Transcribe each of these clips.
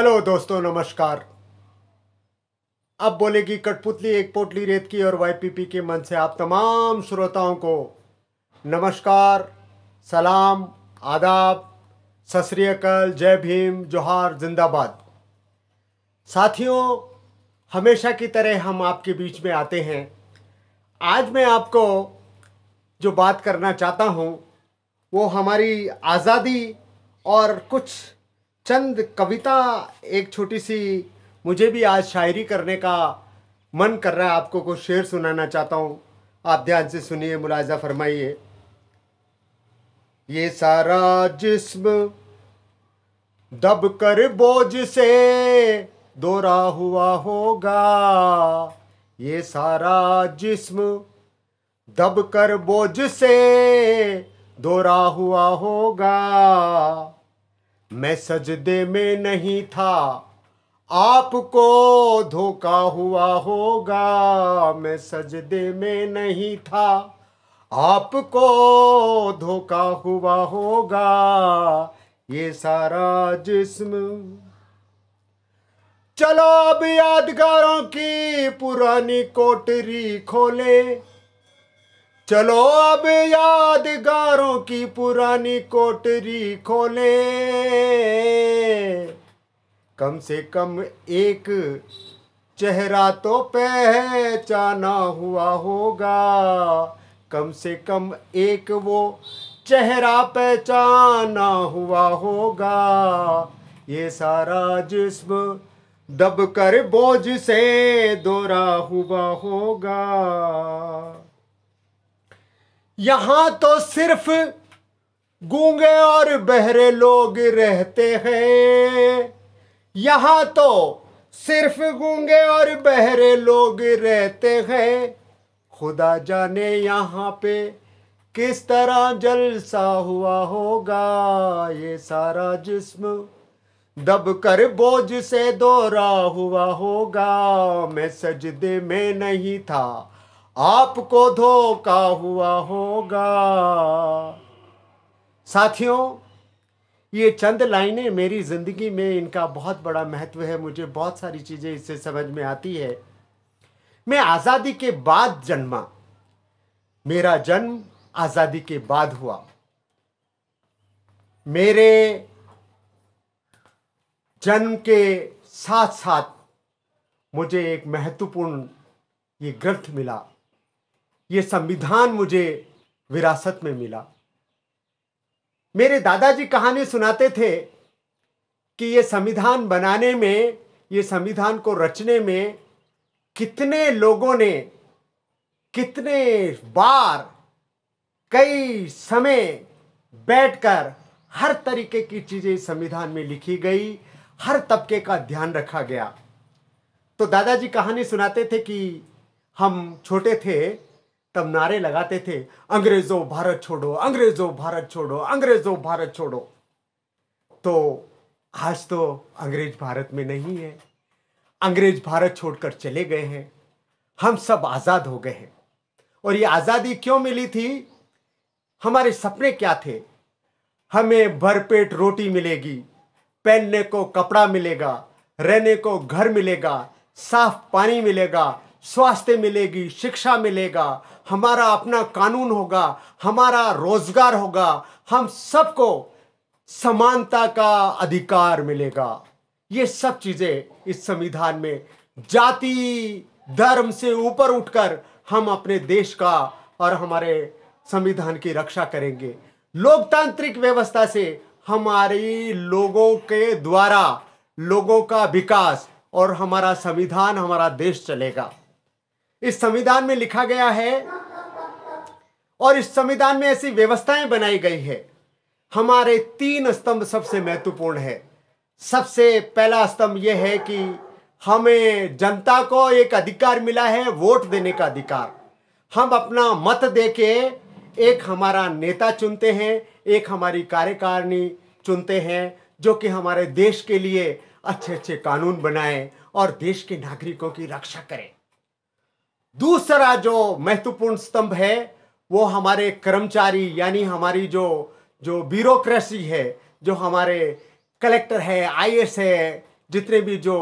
hello दोस्तों नमस्कार अब बोलेगी कठपुतली एक पोटली रेत की और वाईपीपी के मन से आप तमाम श्रोताओं को नमस्कार सलाम आदाब सतरीकल जय भीम जोहार जिंदाबाद साथियों हमेशा की तरह हम आपके बीच में आते हैं आज मैं आपको जो बात करना चाहता हूँ वो हमारी आज़ादी और कुछ चंद कविता एक छोटी सी मुझे भी आज शायरी करने का मन कर रहा है आपको कुछ शेर सुनाना चाहता हूँ आप ध्यान से सुनिए मुलायजा फरमाइए ये सारा जिस्म दब कर बोझ से दोरा हुआ होगा ये सारा जिस्म दब कर बोझ से दोरा हुआ होगा मैं सजदे में नहीं था आपको धोखा हुआ होगा मैं सजदे में नहीं था आपको धोखा हुआ होगा ये सारा जिस्म चलो अब यादगारों की पुरानी कोटरी खोले चलो अब यादगारों की पुरानी कोटरी खोले कम से कम एक चेहरा तो पहचाना हुआ होगा कम से कम एक वो चेहरा पहचाना हुआ होगा ये सारा जिस्म दब कर बोझ से दोरा हुआ होगा यहां तो सिर्फ गूंगे और बहरे लोग रहते हैं यहां तो सिर्फ गूंगे और बहरे लोग रहते हैं खुदा जाने यहाँ पे किस तरह जलसा हुआ होगा ये सारा जिस्म दब कर बोझ से दोरा हुआ होगा मैं सजदे में नहीं था आपको धोखा हुआ होगा साथियों ये चंद लाइनें मेरी ज़िंदगी में इनका बहुत बड़ा महत्व है मुझे बहुत सारी चीज़ें इससे समझ में आती है मैं आज़ादी के बाद जन्मा मेरा जन्म आज़ादी के बाद हुआ मेरे जन्म के साथ साथ मुझे एक महत्वपूर्ण ये ग्रंथ मिला ये संविधान मुझे विरासत में मिला मेरे दादाजी कहानी सुनाते थे कि ये संविधान बनाने में ये संविधान को रचने में कितने लोगों ने कितने बार कई समय बैठकर हर तरीके की चीज़ें संविधान में लिखी गई हर तबके का ध्यान रखा गया तो दादाजी कहानी सुनाते थे कि हम छोटे थे तब नारे लगाते थे अंग्रेजों भारत छोड़ो अंग्रेजों भारत छोड़ो अंग्रेजों भारत छोड़ो तो आज तो अंग्रेज भारत में नहीं है अंग्रेज भारत छोड़कर चले गए हैं हम सब आज़ाद हो गए हैं और ये आज़ादी क्यों मिली थी हमारे सपने क्या थे हमें भरपेट रोटी मिलेगी पहनने को कपड़ा मिलेगा रहने को घर मिलेगा साफ पानी मिलेगा स्वास्थ्य मिलेगी शिक्षा मिलेगा हमारा अपना कानून होगा हमारा रोजगार होगा हम सबको समानता का अधिकार मिलेगा ये सब चीज़ें इस संविधान में जाति धर्म से ऊपर उठकर हम अपने देश का और हमारे संविधान की रक्षा करेंगे लोकतांत्रिक व्यवस्था से हमारी लोगों के द्वारा लोगों का विकास और हमारा संविधान हमारा देश चलेगा इस संविधान में लिखा गया है और इस संविधान में ऐसी व्यवस्थाएं बनाई गई है हमारे तीन स्तंभ सबसे महत्वपूर्ण है सबसे पहला स्तंभ यह है कि हमें जनता को एक अधिकार मिला है वोट देने का अधिकार हम अपना मत देके एक हमारा नेता चुनते हैं एक हमारी कार्यकारिणी चुनते हैं जो कि हमारे देश के लिए अच्छे अच्छे कानून बनाए और देश के नागरिकों की रक्षा करें दूसरा जो महत्वपूर्ण स्तंभ है वो हमारे कर्मचारी यानी हमारी जो जो ब्यूरोक्रेसी है जो हमारे कलेक्टर है एस है जितने भी जो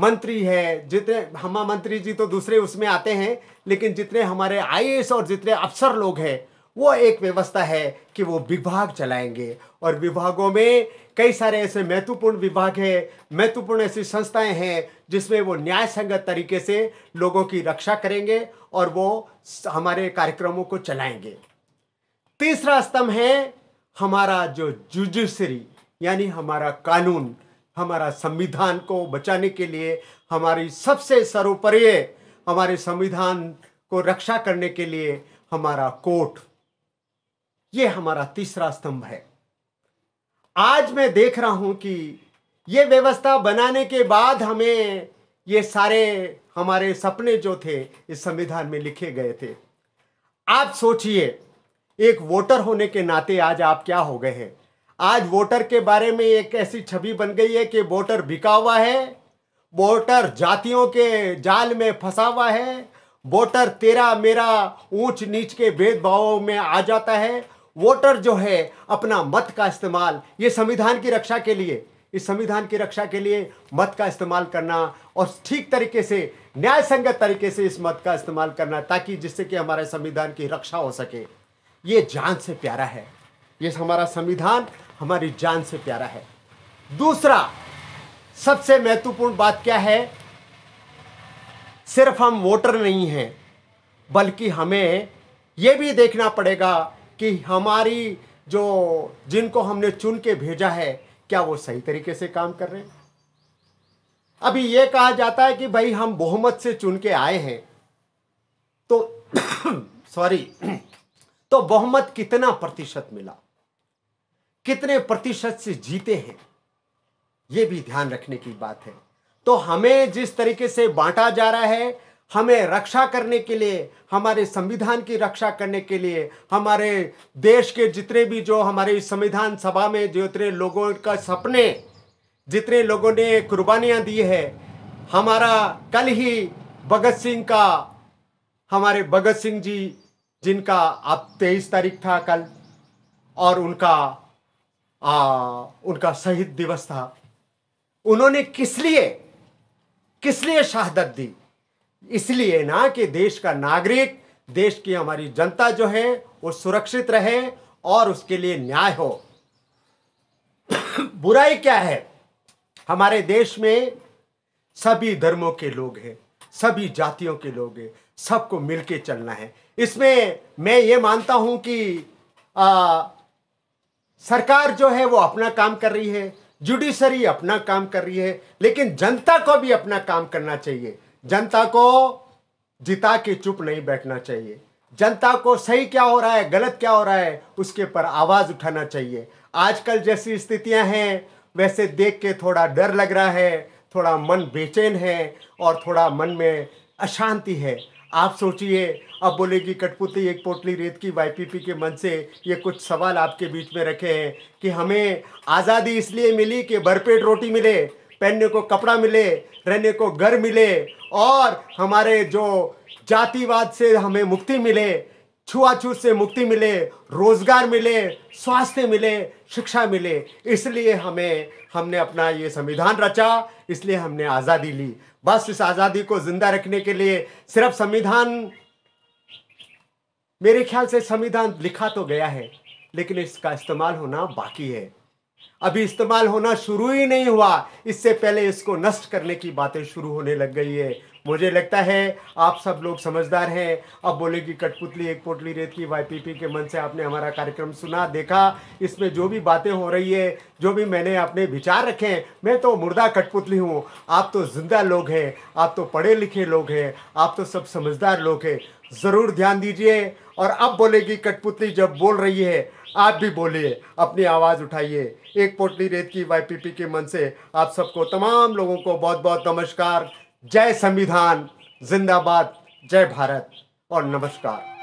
मंत्री है जितने हम मंत्री जी तो दूसरे उसमें आते हैं लेकिन जितने हमारे एस और जितने अफसर लोग हैं वो एक व्यवस्था है कि वो विभाग चलाएंगे और विभागों में कई सारे ऐसे महत्वपूर्ण विभाग हैं महत्वपूर्ण ऐसी संस्थाएं हैं जिसमें वो न्याय संगत तरीके से लोगों की रक्षा करेंगे और वो हमारे कार्यक्रमों को चलाएंगे तीसरा स्तंभ है हमारा जो जुजुशरी यानी हमारा कानून हमारा संविधान को बचाने के लिए हमारी सबसे सर्वोपरि हमारे संविधान को रक्षा करने के लिए हमारा कोर्ट ये हमारा तीसरा स्तंभ है आज मैं देख रहा हूं कि ये व्यवस्था बनाने के बाद हमें ये सारे हमारे सपने जो थे इस संविधान में लिखे गए थे आप सोचिए एक वोटर होने के नाते आज आप क्या हो गए हैं आज वोटर के बारे में एक ऐसी छवि बन गई है कि वोटर बिका हुआ है वोटर जातियों के जाल में फंसा हुआ है वोटर तेरा मेरा ऊंच नीच के भेदभावों में आ जाता है वोटर जो है अपना मत का इस्तेमाल ये संविधान की रक्षा के लिए इस संविधान की रक्षा के लिए मत का इस्तेमाल करना और ठीक तरीके से न्याय संगत तरीके से इस मत का इस्तेमाल करना ताकि जिससे कि हमारे संविधान की रक्षा हो सके ये जान से प्यारा है ये हमारा संविधान हमारी जान से प्यारा है दूसरा सबसे महत्वपूर्ण बात क्या है सिर्फ हम वोटर नहीं हैं बल्कि हमें यह भी देखना पड़ेगा कि हमारी जो जिनको हमने चुन के भेजा है क्या वो सही तरीके से काम कर रहे हैं अभी ये कहा जाता है कि भाई हम बहुमत से चुन के आए हैं तो सॉरी तो बहुमत कितना प्रतिशत मिला कितने प्रतिशत से जीते हैं ये भी ध्यान रखने की बात है तो हमें जिस तरीके से बांटा जा रहा है हमें रक्षा करने के लिए हमारे संविधान की रक्षा करने के लिए हमारे देश के जितने भी जो हमारे संविधान सभा में जितने लोगों का सपने जितने लोगों ने कुर्बानियाँ दी है हमारा कल ही भगत सिंह का हमारे भगत सिंह जी जिनका अब तेईस तारीख था कल और उनका आ, उनका शहीद दिवस था उन्होंने किस लिए किस लिए शहादत दी इसलिए ना कि देश का नागरिक देश की हमारी जनता जो है वो सुरक्षित रहे और उसके लिए न्याय हो बुराई क्या है हमारे देश में सभी धर्मों के लोग हैं सभी जातियों के लोग हैं सबको मिलके चलना है इसमें मैं ये मानता हूं कि आ, सरकार जो है वो अपना काम कर रही है जुडिशरी अपना काम कर रही है लेकिन जनता को भी अपना काम करना चाहिए जनता को जिता के चुप नहीं बैठना चाहिए जनता को सही क्या हो रहा है गलत क्या हो रहा है उसके पर आवाज़ उठाना चाहिए आजकल जैसी स्थितियां हैं वैसे देख के थोड़ा डर लग रहा है थोड़ा मन बेचैन है और थोड़ा मन में अशांति है आप सोचिए अब बोलेगी कटपुती कठपुतली एक पोटली रेत की वाईपीपी के मन से ये कुछ सवाल आपके बीच में रखे हैं कि हमें आज़ादी इसलिए मिली कि भरपेट रोटी मिले पहनने को कपड़ा मिले रहने को घर मिले और हमारे जो जातिवाद से हमें मुक्ति मिले छुआछूत से मुक्ति मिले रोजगार मिले स्वास्थ्य मिले शिक्षा मिले इसलिए हमें हमने अपना ये संविधान रचा इसलिए हमने आज़ादी ली बस इस आज़ादी को जिंदा रखने के लिए सिर्फ संविधान मेरे ख्याल से संविधान लिखा तो गया है लेकिन इसका इस्तेमाल होना बाकी है अभी इस्तेमाल होना शुरू ही नहीं हुआ इससे पहले इसको नष्ट करने की बातें शुरू होने लग गई है मुझे लगता है आप सब लोग समझदार हैं अब बोले कि कठपुतली एक पोटली रेत की वाईपीपी के मन से आपने हमारा कार्यक्रम सुना देखा इसमें जो भी बातें हो रही है जो भी मैंने अपने विचार रखे हैं मैं तो मुर्दा कठपुतली हूँ आप तो जिंदा लोग हैं आप तो पढ़े लिखे लोग हैं आप तो सब समझदार लोग हैं ज़रूर ध्यान दीजिए और अब बोलेगी कठपुतली जब बोल रही है आप भी बोलिए अपनी आवाज़ उठाइए एक पोटली रेत की वाईपीपी के मन से आप सबको तमाम लोगों को बहुत बहुत नमस्कार जय संविधान जिंदाबाद जय भारत और नमस्कार